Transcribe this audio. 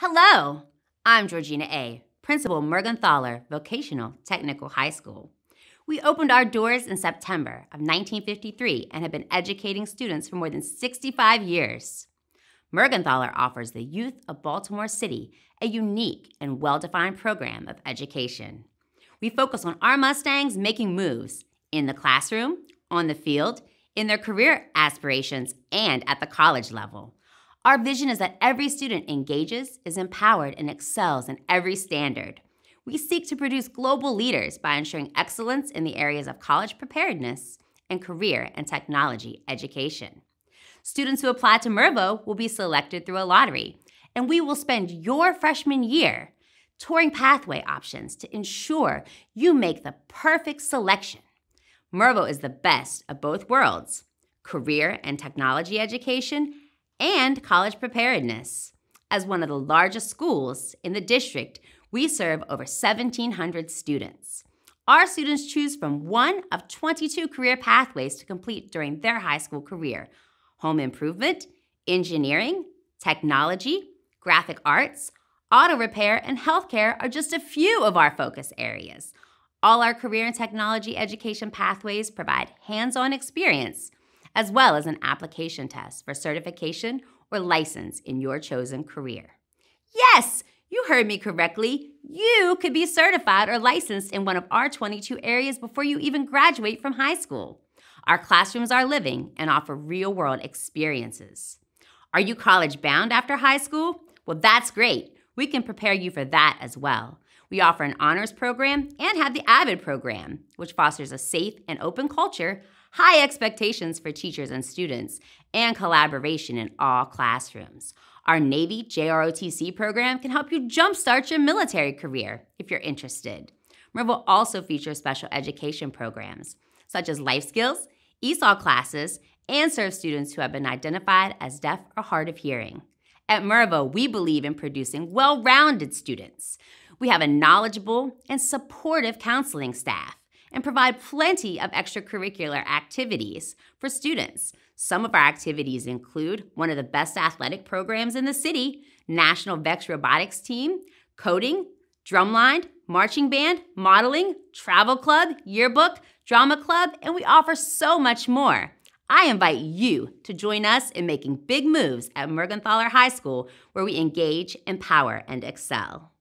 Hello, I'm Georgina A., Principal Mergenthaler Vocational Technical High School. We opened our doors in September of 1953 and have been educating students for more than 65 years. Mergenthaler offers the youth of Baltimore City a unique and well defined program of education. We focus on our Mustangs making moves in the classroom, on the field, in their career aspirations, and at the college level. Our vision is that every student engages, is empowered, and excels in every standard. We seek to produce global leaders by ensuring excellence in the areas of college preparedness and career and technology education. Students who apply to Mervo will be selected through a lottery, and we will spend your freshman year touring pathway options to ensure you make the perfect selection. Mervo is the best of both worlds career and technology education and college preparedness. As one of the largest schools in the district, we serve over 1,700 students. Our students choose from one of 22 career pathways to complete during their high school career home improvement, engineering, technology, graphic arts, auto repair, and healthcare are just a few of our focus areas. All our career and technology education pathways provide hands on experience as well as an application test for certification or license in your chosen career. Yes, you heard me correctly. You could be certified or licensed in one of our 22 areas before you even graduate from high school. Our classrooms are living and offer real world experiences. Are you college bound after high school? Well, that's great. We can prepare you for that as well. We offer an honors program and have the AVID program, which fosters a safe and open culture high expectations for teachers and students, and collaboration in all classrooms. Our Navy JROTC program can help you jumpstart your military career if you're interested. MERV will also feature special education programs, such as life skills, ESOL classes, and serve students who have been identified as deaf or hard of hearing. At MERVO, we believe in producing well rounded students. We have a knowledgeable and supportive counseling staff and provide plenty of extracurricular activities for students. Some of our activities include one of the best athletic programs in the city, National VEX Robotics Team, coding, drumline, marching band, modeling, travel club, yearbook, drama club, and we offer so much more. I invite you to join us in making big moves at Mergenthaler High School where we engage, empower, and excel.